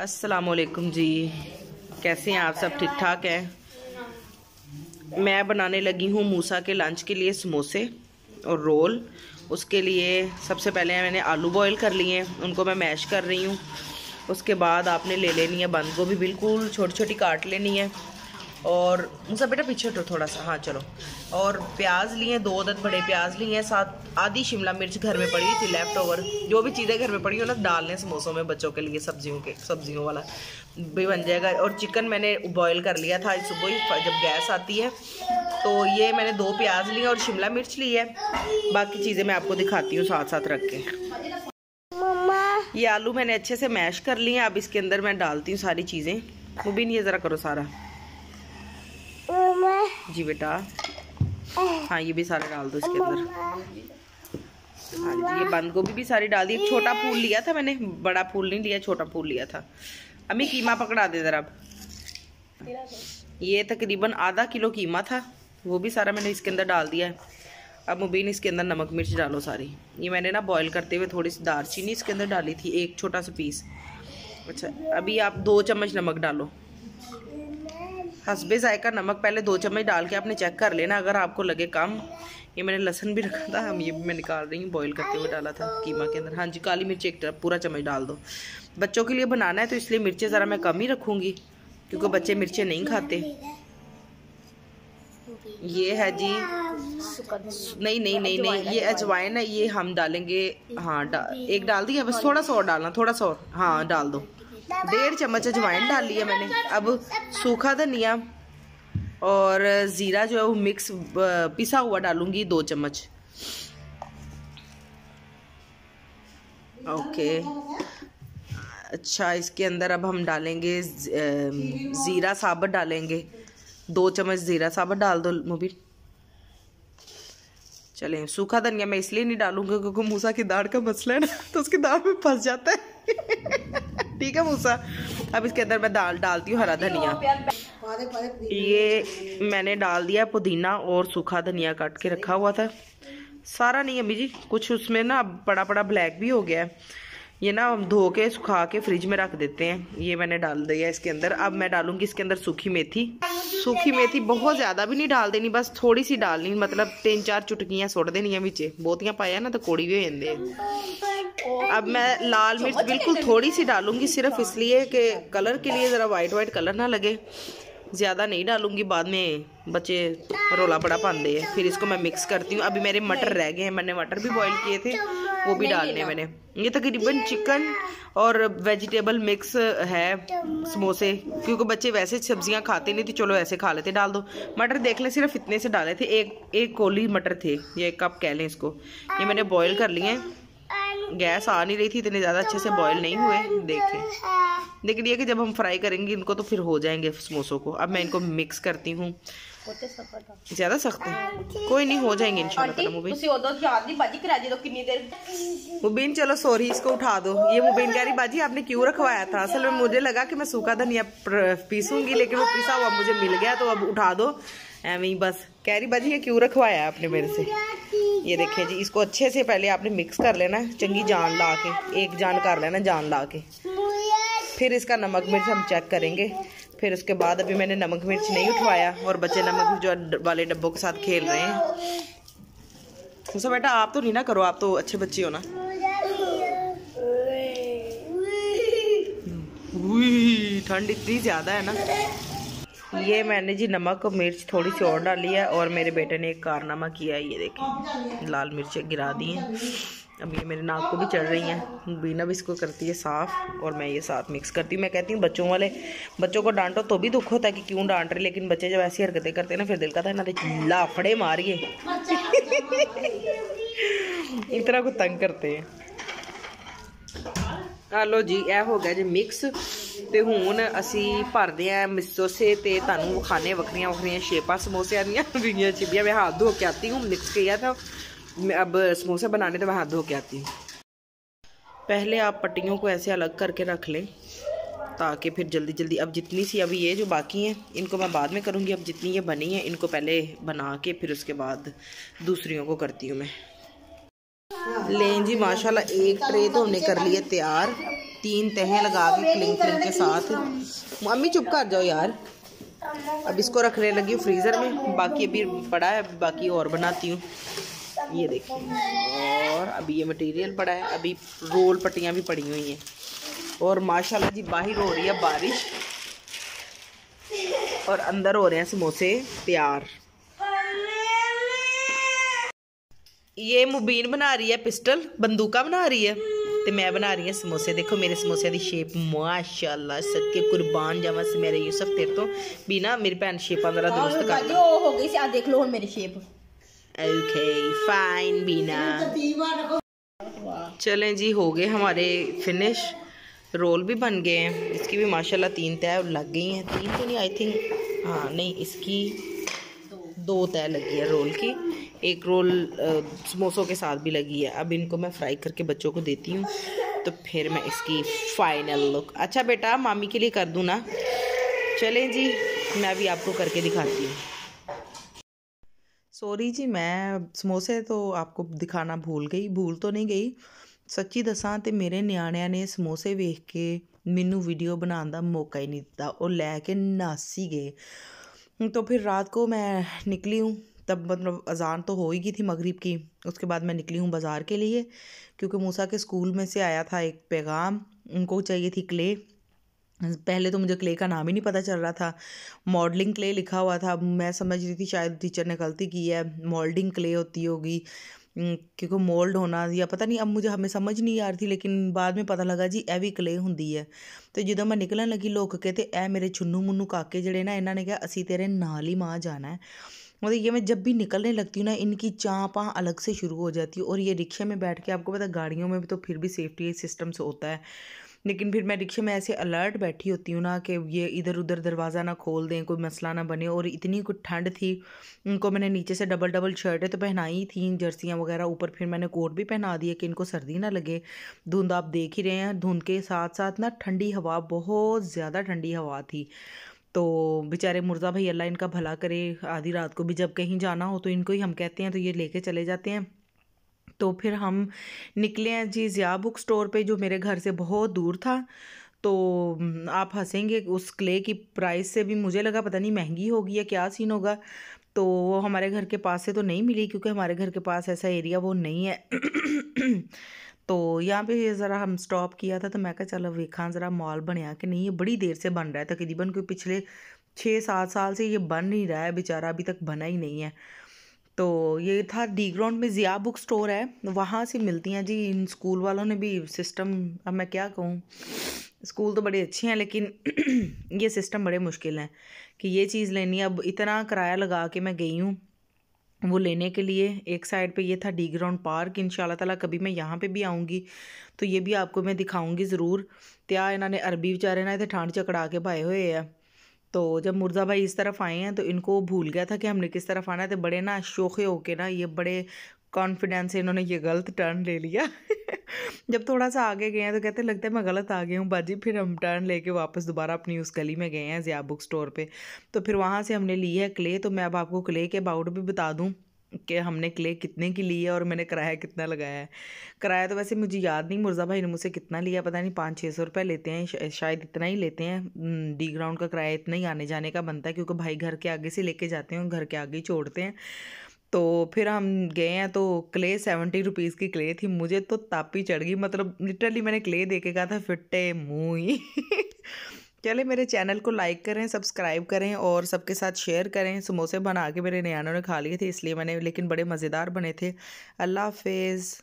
अस्सलाम वालेकुम जी कैसे हैं आप सब ठीक ठाक हैं मैं बनाने लगी हूँ मूसा के लंच के लिए समोसे और रोल उसके लिए सबसे पहले मैंने आलू बॉईल कर लिए हैं उनको मैं मैश कर रही हूँ उसके बाद आपने ले लेनी है बंद गोभी बिल्कुल छोटी छोटी काट लेनी है और मुझसे बेटा पीछे हटो थोड़ा सा हाँ चलो और प्याज लिए दो अदद बड़े प्याज लिए हैं साथ आधी शिमला मिर्च घर में पड़ी थी लेफ्ट ओवर जो भी चीज़ें घर में पड़ी हो ना डाल लें समोसों में बच्चों के लिए सब्जियों के सब्जियों वाला भी बन जाएगा और चिकन मैंने बॉयल कर लिया था आज सुबह ही जब गैस आती है तो ये मैंने दो प्याज लिए और शिमला मिर्च ली है बाकी चीज़ें मैं आपको दिखाती हूँ साथ साथ रख के ये आलू मैंने अच्छे से मैश कर लिए अब इसके अंदर मैं डालती हूँ सारी चीज़ें मुबीन ये ज़रा करो सारा जी बेटा हाँ ये भी सारा डाल दो इसके अंदर हाँ जी ये बंद गोभी भी सारी डाल दी एक छोटा फूल लिया था मैंने बड़ा फूल नहीं लिया छोटा फूल लिया था अम्मी कीमा पकड़ा दे जरा ये तकरीबन आधा किलो कीमा था वो भी सारा मैंने इसके अंदर डाल दिया है अब मुबीन इसके अंदर नमक मिर्च डालो सारी ये मैंने ना बॉईल करते हुए थोड़ी सी दारचीनी इसके अंदर डाली थी एक छोटा सा पीस अच्छा अभी आप दो चम्मच नमक डालो हसबे जायका नमक पहले दो चम्मच डाल के आपने चेक कर लेना अगर आपको लगे कम ये मैंने लहसन भी रखा था हम ये भी मैं निकाल रही हूँ बॉईल करते हुए डाला था कीमा के अंदर हाँ जी काली मिर्च एक पूरा चम्मच डाल दो बच्चों के लिए बनाना है तो इसलिए मिर्चें ज़रा मैं कम ही रखूँगी क्योंकि बच्चे मिर्चें नहीं खाते ये है जी नहीं नहीं नहीं नहीं ये अजवाइन है ये हम डालेंगे हाँ डा, एक डाल दिया बस थोड़ा सा और डालना थोड़ा सा और हाँ डाल दो डेढ़ चम्मच अजवाइन डाल लिया मैंने अब सूखा धनिया और ज़ीरा जो है वो मिक्स पिसा हुआ डालूंगी दो चम्मच ओके अच्छा इसके अंदर अब हम डालेंगे ज़ीरा साबुत डालेंगे दो चम्मच ज़ीरा साबुत डाल दो मुबीन चले सूखा धनिया मैं इसलिए नहीं डालूंगा क्योंकि मूसा की दाढ़ का मसला है ना तो उसकी दाढ़ में फंस जाता है ठीक है मूसा अब इसके अंदर मैं दाल डालती हूँ हरा धनिया ये मैंने डाल दिया पुदीना और सूखा धनिया काट के रखा हुआ था सारा नहीं अम्मी जी कुछ उसमें ना बड़ा बड़ा ब्लैक भी हो गया है ये ना हम धो के सुखा के फ्रिज में रख देते हैं ये मैंने डाल दिया इसके अंदर अब मैं डालूंगी इसके अंदर सूखी मेथी सूखी मेथी बहुत ज़्यादा भी नहीं डाल देनी बस थोड़ी सी डालनी मतलब तीन चार चुटकियाँ सुट है बीचे बहुतियाँ पाया ना तो कोड़ी भी हो जाते अब मैं लाल मिर्च बिल्कुल थोड़ी सी डालूंगी सिर्फ इसलिए कि कलर के लिए ज़रा वाइट वाइट कलर ना लगे ज़्यादा नहीं डालूंगी बाद में बच्चे रोला बड़ा पाते हैं फिर इसको मैं मिक्स करती हूँ अभी मेरे मटर रह गए हैं मैंने मटर भी बॉईल किए थे हाँ, वो भी डालने मैंने ये तकरीबन चिकन और वेजिटेबल मिक्स है समोसे क्योंकि बच्चे वैसे सब्जियाँ खाते नहीं थे चलो ऐसे खा लेते डाल दो मटर देख लें सिर्फ इतने से डाले थे एक एक कोली मटर थे या एक कप कह लें इसको ये मैंने बॉयल कर लिए गैस आ नहीं रही थी इतने ज़्यादा अच्छे से बॉयल नहीं हुए देखें लेकिन ये कि जब हम फ्राई करेंगे इनको तो फिर हो जाएंगे समोसों को अब मैं इनको मिक्स करती हूँ ज्यादा सख्त है कोई नहीं हो जाएंगे तो मुबीन चलो सॉरी इसको उठा दो ये मुबीन कह रही बाजी आपने क्यों रखवाया था असल में मुझे लगा कि मैं सूखा धनिया पीसूंगी लेकिन वो पीसा हुआ मुझे मिल गया तो अब उठा दो एवं ही बस कह रही बाजी ये क्यों रखवाया आपने मेरे से ये देखिए जी इसको अच्छे से पहले आपने मिक्स कर लेना चंगी जान ला के एक जान कर लेना जान ला के फिर इसका नमक मिर्च हम चेक करेंगे फिर उसके बाद अभी मैंने नमक मिर्च नहीं उठवाया और बच्चे नमक जो वाले डब्बों के साथ खेल रहे हैं उसे बेटा आप तो नहीं ना करो आप तो अच्छे बच्चे हो ना ठंड इतनी ज़्यादा है ना ये मैंने जी नमक मिर्च थोड़ी सी और डाली है और मेरे बेटे ने एक कारनामा किया है ये देखें लाल मिर्चें गिरा दी हैं अब ये मेरे नाक को भी चढ़ रही हैं बीना भी इसको करती है साफ़ और मैं ये साथ मिक्स करती हूँ मैं कहती हूँ बच्चों वाले बच्चों को डांटो तो भी दुख होता है कि क्यों डांट रहे लेकिन बच्चे जब ऐसी हरकतें करते हैं ना फिर दिल का था ना लाफड़े मारिए इतना को तंग करते हैं ਲੋ ਜੀ ਇਹ ਹੋ ਗਿਆ ਜੀ ਮਿਕਸ ਤੇ ਹੁਣ ਅਸੀਂ ਭਰਦੇ ਆਂ ਮਿਸੋਸੇ ਤੇ ਤੁਹਾਨੂੰ ਖਾਣੇ ਵਖਰੀਆਂ ਵਖਰੀਆਂ ਸ਼ੇਪਾ ਸਮੋਸੇ ਆਦੀਆਂ ਵੀਡੀਓ ਚ ਵੀ ਮੈਂ ਹੱਥ ਧੋ ਕੇ ਆਤੀ ਹੂੰ ਮਿਕਸ मैं अब समोसा बनाने तो मैं हाथ धो के आती हूँ पहले आप पट्टियों को ऐसे अलग करके रख लें ताकि फिर जल्दी जल्दी अब जितनी सी अभी ये जो बाकी हैं इनको मैं बाद में करूँगी अब जितनी ये बनी है इनको पहले बना के फिर उसके बाद दूसरियों को करती हूँ मैं लें जी माशाल्लाह एक ट्रे तो हमने कर लिए तैयार तीन तहें लगा के क्लिंग क्लिंग के साथ मम्मी चुप कर जाओ यार अब इसको रखने लगी हूँ फ्रीज़र में बाकी अभी पड़ा है बाकी और बनाती हूँ ये देखिए और अभी ये मटेरियल पड़ा है अभी रोल पट्टियाँ भी पड़ी हुई हैं और माशाल्लाह जी बाहर हो रही है बारिश और अंदर हो रहे हैं समोसे प्यार ये मुबीन बना रही है पिस्टल बंदूका बना रही है तो मैं बना रही हूँ समोसे देखो मेरे समोसे की शेप माशाला सदके कुर्बान जावा से मेरे यूसफ तेरे तो बिना मेरी भैन शेपा मेरा दोस्त कर हो गई देख लो मेरी शेप ओके फाइन बीना चलें जी हो गए हमारे फिनिश रोल भी बन गए हैं इसकी भी माशाल्लाह तीन तय लग गई हैं तीन तो नहीं आई थिंक हाँ नहीं इसकी दो तय लगी है रोल की एक रोल समोसों के साथ भी लगी है अब इनको मैं फ्राई करके बच्चों को देती हूँ तो फिर मैं इसकी फाइनल लुक अच्छा बेटा मामी के लिए कर दूँ ना चलें जी मैं अभी आपको करके दिखाती हूँ सॉरी जी मैं समोसे तो आपको दिखाना भूल गई भूल तो नहीं गई सच्ची दसा तो मेरे न्याण ने समोसे वेख के मैनू वीडियो बना का मौका ही नहीं दिता और लैके नासी गए तो फिर रात को मैं निकली हूँ तब मतलब अजान तो हो ही गई थी मगरिब की उसके बाद मैं निकली हूँ बाज़ार के लिए क्योंकि मूसा के स्कूल में से आया था एक पैगाम उनको चाहिए थी क्ले पहले तो मुझे क्ले का नाम ही नहीं पता चल रहा था मॉडलिंग क्ले लिखा हुआ था मैं समझ रही थी शायद टीचर ने गलती की है मॉल्डिंग क्ले होती होगी क्योंकि मोल्ड होना या पता नहीं अब मुझे हमें समझ नहीं आ रही थी लेकिन बाद में पता लगा जी ए भी क्ले होंगी है तो जो मैं निकलन लगी लोग ਕੇ ਤੇ ਇਹ ਮੇਰੇ ਛੁੰਨੂ ਮੁੰਨੂ ਕਾਕੇ ਜਿਹੜੇ ਨਾ ਇਹਨਾਂ ਨੇ ਕਿਹਾ ਅਸੀਂ ਤੇਰੇ ਨਾਲ ਹੀ ਮਾਂ मतलब ये मैं जब भी निकलने लगती हूँ ना इनकी चाँ पाँ अलग से शुरू हो जाती है और ये रिक्शे में बैठ के आपको पता गाड़ियों में भी तो फिर भी सेफ्टी सिस्टम्स होता है लेकिन फिर मैं रिक्शे में ऐसे अलर्ट बैठी होती हूँ ना कि ये इधर उधर दरवाज़ा ना खोल दें कोई मसला ना बने और इतनी कुछ ठंड थी उनको मैंने नीचे से डबल डबल शर्टें तो पहनाई थी जर्सियाँ वगैरह ऊपर फिर मैंने कोट भी पहना दिए कि इनको सर्दी ना लगे धुंध आप देख ही रहे हैं धुंध के साथ साथ ना ठंडी हवा बहुत ज़्यादा ठंडी हवा थी तो बेचारे मुर्ज़ा भाई अल्लाह इनका भला करे आधी रात को भी जब कहीं जाना हो तो इनको ही हम कहते हैं तो ये लेके चले जाते हैं तो फिर हम निकले हैं जी ज़िया बुक स्टोर पे जो मेरे घर से बहुत दूर था तो आप हंसेंगे उस क्ले की प्राइस से भी मुझे लगा पता नहीं महंगी होगी या क्या सीन होगा तो वो हमारे घर के पास से तो नहीं मिली क्योंकि हमारे घर के पास ऐसा एरिया वो नहीं है तो यहाँ पे ज़रा हम स्टॉप किया था तो मैं कहा चलो वेखा हाँ, ज़रा मॉल बनया कि नहीं ये बड़ी देर से बन रहा है तकरीबन कोई पिछले छः सात साल से ये बन नहीं रहा है बेचारा अभी तक बना ही नहीं है तो ये था डी ग्राउंड में ज़िया बुक स्टोर है वहाँ से मिलती हैं जी इन स्कूल वालों ने भी सिस्टम अब मैं क्या कहूँ स्कूल तो बड़े अच्छे हैं लेकिन ये सिस्टम बड़े मुश्किल हैं कि ये चीज़ लेनी अब इतना किराया लगा के मैं गई हूँ वो लेने के लिए एक साइड पे ये था डी ग्राउंड पार्क इन ताला कभी मैं यहाँ पे भी आऊँगी तो ये भी आपको मैं दिखाऊँगी ज़रूर त्या इन्होंने अरबी बेचारे ना इतने ठंड चकड़ा के पाए हुए हैं तो जब मुर्ज़ा भाई इस तरफ आए हैं तो इनको भूल गया था कि हमने किस तरफ आना है तो बड़े ना शोखे होके ना ये बड़े कॉन्फिडेंस से इन्होंने ये गलत टर्न ले लिया जब थोड़ा सा आगे गए हैं तो कहते लगता है मैं गलत आ गई हूँ बाजी फिर हम टर्न लेके वापस दोबारा अपनी उस गली में गए हैं ज़िया बुक स्टोर पे तो फिर वहाँ से हमने ली है क्ले तो मैं अब आपको क्ले के अबाउट भी बता दूँ कि हमने क्ले कितने की ली है और मैंने किराया कितना लगाया है किराया तो वैसे मुझे याद नहीं मुर्ज़ा भाई ने मुझसे कितना लिया पता नहीं पाँच छः सौ रुपये लेते हैं शायद इतना ही लेते हैं डी ग्राउंड का किराया इतना ही आने जाने का बनता है क्योंकि भाई घर के आगे से लेके जाते हैं घर के आगे ही छोड़ते हैं तो फिर हम गए हैं तो क्ले सेवेंटी रुपीज़ की क्ले थी मुझे तो तापी चढ़ गई मतलब लिटरली मैंने क्ले दे के कहा था फिट्टे मुँह ही चले मेरे चैनल को लाइक करें सब्सक्राइब करें और सबके साथ शेयर करें समोसे बना के मेरे नयानों ने खा लिए थे इसलिए मैंने लेकिन बड़े मज़ेदार बने थे अल्लाह हाफिज़